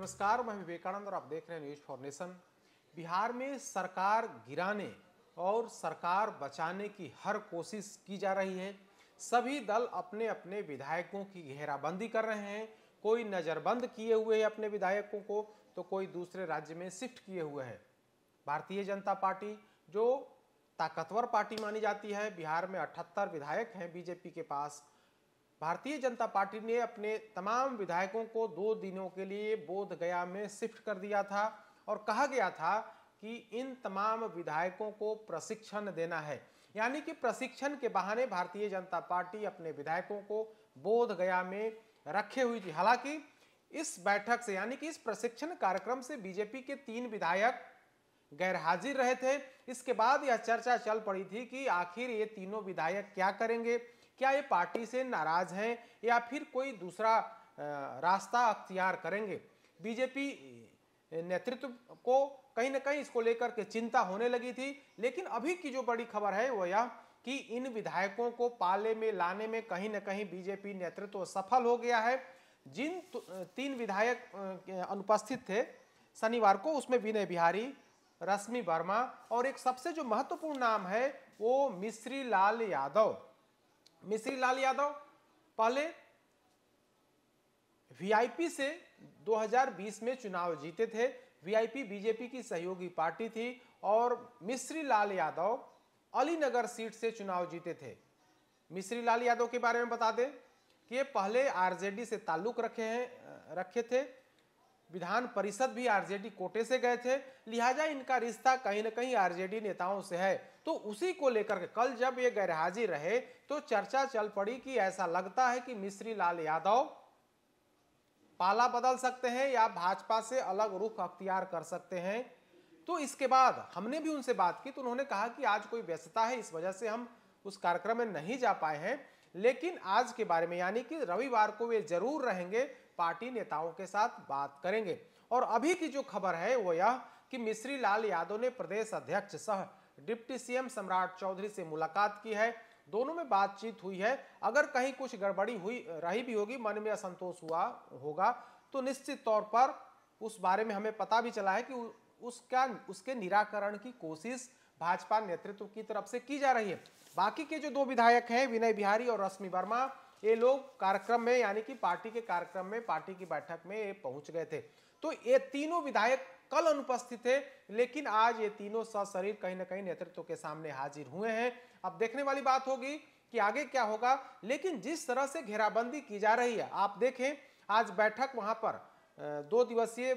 नमस्कार मैं विवेकानंद और आप देख रहे हैं न्यूज फॉर नेशन बिहार में सरकार गिराने और सरकार बचाने की हर कोशिश की जा रही है सभी दल अपने अपने विधायकों की घेराबंदी कर रहे हैं कोई नज़रबंद किए हुए है अपने विधायकों को तो कोई दूसरे राज्य में शिफ्ट किए हुए है भारतीय जनता पार्टी जो ताकतवर पार्टी मानी जाती है बिहार में अठहत्तर विधायक हैं बीजेपी के पास भारतीय जनता पार्टी ने अपने तमाम विधायकों को दो दिनों के लिए बोध गया में शिफ्ट कर दिया था और कहा गया था कि इन तमाम विधायकों को प्रशिक्षण देना है यानी कि प्रशिक्षण के बहाने भारतीय जनता पार्टी अपने विधायकों को बोध गया में रखे हुई थी हालांकि इस बैठक से यानी कि इस प्रशिक्षण कार्यक्रम से बीजेपी के तीन विधायक गैरहाजिर रहे थे इसके बाद यह चर्चा चल पड़ी थी कि आखिर ये तीनों विधायक क्या करेंगे क्या ये पार्टी से नाराज हैं या फिर कोई दूसरा रास्ता अख्तियार करेंगे बीजेपी नेतृत्व को कहीं ना कहीं इसको लेकर के चिंता होने लगी थी लेकिन अभी की जो बड़ी खबर है वो यह कि इन विधायकों को पाले में लाने में कहीं ना कहीं बीजेपी नेतृत्व सफल हो गया है जिन तो, तीन विधायक अनुपस्थित थे शनिवार को उसमें विनय बिहारी रश्मि वर्मा और एक सबसे जो महत्वपूर्ण नाम है वो मिश्री लाल यादव मिश्री लाल यादव पहले वीआईपी से 2020 में चुनाव जीते थे वीआईपी बीजेपी की सहयोगी पार्टी थी और मिश्री लाल यादव अलीनगर सीट से चुनाव जीते थे मिश्री लाल यादव के बारे में बता दें कि ये पहले आरजेडी से ताल्लुक रखे हैं रखे थे विधान परिषद भी आरजेडी कोटे से गए थे लिहाजा इनका रिश्ता कहीं ना कहीं आरजेडी नेताओं से है तो उसी को लेकर के कल जब ये गैरहाजिर रहे तो चर्चा चल पड़ी कि ऐसा लगता है कि मिश्री लाल यादव पाला बदल सकते हैं या भाजपा से अलग रुख अख्तियार कर सकते हैं तो इसके बाद हमने भी उनसे बात की तो उन्होंने कहा कि आज कोई व्यस्तता है इस वजह से हम उस कार्यक्रम में नहीं जा पाए हैं लेकिन आज के बारे में यानी कि रविवार को वे जरूर रहेंगे पार्टी नेताओं के साथ बात करेंगे और अभी की जो खबर है वो यह कि मिश्री लाल यादव ने प्रदेश अध्यक्ष सह डिप्टी सीएम सम्राट चौधरी से मुलाकात की है दोनों में बातचीत हुई है अगर कहीं कुछ गड़बड़ी हुई रही भी होगी मन में असंतोष हुआ होगा तो निश्चित तौर पर उस बारे में हमें पता भी चला है कि उसका उसके निराकरण की कोशिश भाजपा नेतृत्व की तरफ से की जा रही है बाकी के जो दो विधायक हैं विनय बिहारी और रश्मि वर्मा ये लोग कार्यक्रम में यानी कि पार्टी के कार्यक्रम में पार्टी की बैठक में ये पहुंच गए थे तो ये तीनों विधायक कल अनुपस्थित थे लेकिन आज ये तीनों शरीर कहीं ना कहीं नेतृत्व के सामने हाजिर हुए हैं अब देखने वाली बात होगी कि आगे क्या होगा लेकिन जिस तरह से घेराबंदी की जा रही है आप देखें आज बैठक वहां पर दो दिवसीय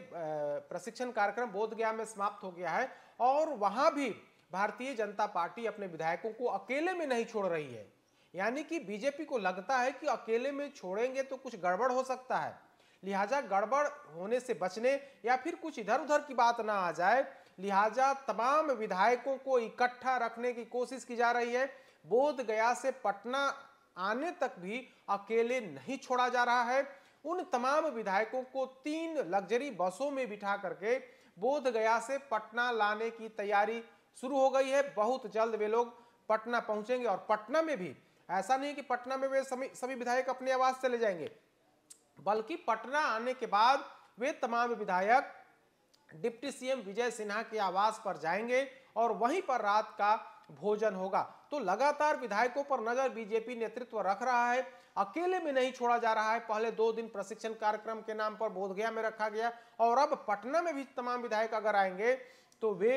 प्रशिक्षण कार्यक्रम बोधगया में समाप्त हो गया है और वहां भी भारतीय जनता पार्टी अपने विधायकों को अकेले में नहीं छोड़ रही है यानी कि बीजेपी को लगता है कि अकेले में छोड़ेंगे तो कुछ गड़बड़ हो सकता है लिहाजा गड़बड़ होने से बचने या फिर कुछ इधर उधर की बात ना आ जाए लिहाजा तमाम विधायकों को इकट्ठा रखने की कोशिश की जा रही है बोध गया से पटना आने तक भी अकेले नहीं छोड़ा जा रहा है उन तमाम विधायकों को तीन लग्जरी बसों में बिठा करके बोध गया से पटना लाने की तैयारी शुरू हो गई है बहुत जल्द वे लोग पटना पहुंचेंगे और पटना में भी ऐसा नहीं कि पटना में वे सभी विधायक अपने आवास चले जाएंगे बल्कि पटना आने के बाद वे तमाम विधायक डिप्टी सीएम विजय सिन्हा के आवास पर जाएंगे और वहीं पर रात का भोजन होगा तो लगातार विधायकों पर नजर बीजेपी नेतृत्व रख रहा है अकेले में नहीं छोड़ा जा रहा है पहले दो दिन प्रशिक्षण कार्यक्रम के नाम पर बोधगया में रखा गया और अब पटना में भी तमाम विधायक अगर आएंगे तो वे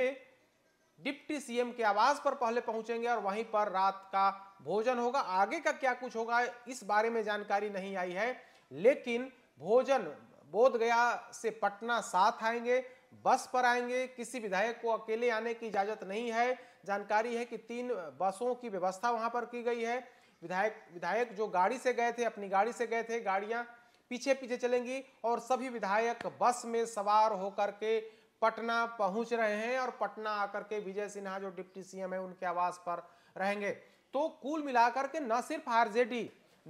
डिप्टी सीएम के आवास पर पहले पहुंचेंगे और वहीं पर रात का भोजन होगा आगे का क्या कुछ होगा इस बारे में जानकारी नहीं आई है लेकिन भोजन बोध गया से पटना साथ आएंगे बस पर आएंगे किसी विधायक को अकेले आने की इजाजत नहीं है जानकारी है कि तीन बसों की व्यवस्था वहां पर की गई है विधायक विधायक जो गाड़ी से गए थे अपनी गाड़ी से गए थे गाड़ियां पीछे पीछे चलेंगी और सभी विधायक बस में सवार होकर के पटना पहुंच रहे हैं और पटना आकर के विजय सिन्हा जो डिप्टी सीएम है उनके आवास पर रहेंगे तो कुल मिलाकर के न सिर्फ आरजेडी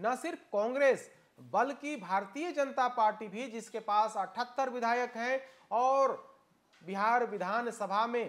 न सिर्फ कांग्रेस बल्कि भारतीय जनता पार्टी भी जिसके पास अठहत्तर विधायक हैं और बिहार विधानसभा में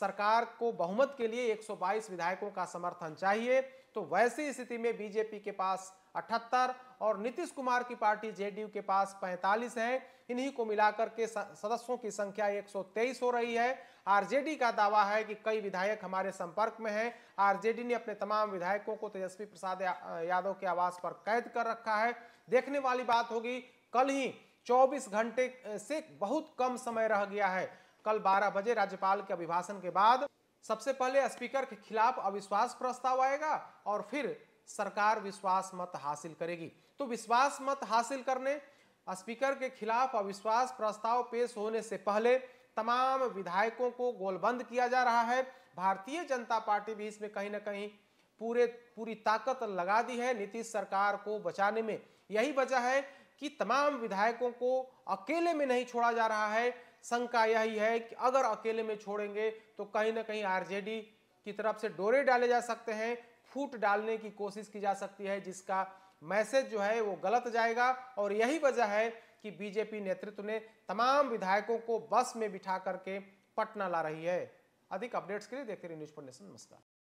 सरकार को बहुमत के लिए 122 विधायकों का समर्थन चाहिए तो वैसी स्थिति में बीजेपी के पास अठहत्तर और नीतीश कुमार की पार्टी जेडीयू के पास 45 है इन्हीं को मिलाकर के सदस्यों की संख्या 123 हो रही है आरजेडी का दावा है कि कई विधायक हमारे संपर्क में हैं आरजेडी ने अपने तमाम विधायकों को तेजस्वी प्रसाद यादव के आवास पर कैद कर रखा है देखने वाली बात होगी कल ही 24 घंटे से बहुत कम समय रह गया है कल 12 बजे राज्यपाल के अभिभाषण के बाद सबसे पहले स्पीकर के खिलाफ अविश्वास प्रस्ताव आएगा और फिर सरकार विश्वास मत हासिल करेगी तो विश्वास मत हासिल करने स्पीकर के खिलाफ अविश्वास प्रस्ताव पेश होने से पहले तमाम विधायकों को गोलबंद किया जा रहा है भारतीय जनता पार्टी भी इसमें कहीं ना कहीं पूरे पूरी ताकत लगा दी है नीतीश सरकार को बचाने में यही वजह है कि तमाम विधायकों को अकेले में नहीं छोड़ा जा रहा है शंका यही है कि अगर अकेले में छोड़ेंगे तो कहीं ना कहीं आरजेडी की तरफ से डोरे डाले जा सकते हैं फूट डालने की कोशिश की जा सकती है जिसका मैसेज जो है वो गलत जाएगा और यही वजह है कि बीजेपी नेतृत्व ने तमाम विधायकों को बस में बिठा करके पटना ला रही है अधिक अपडेट्स के लिए देखते रहिए न्यूज फॉर नेशन नमस्कार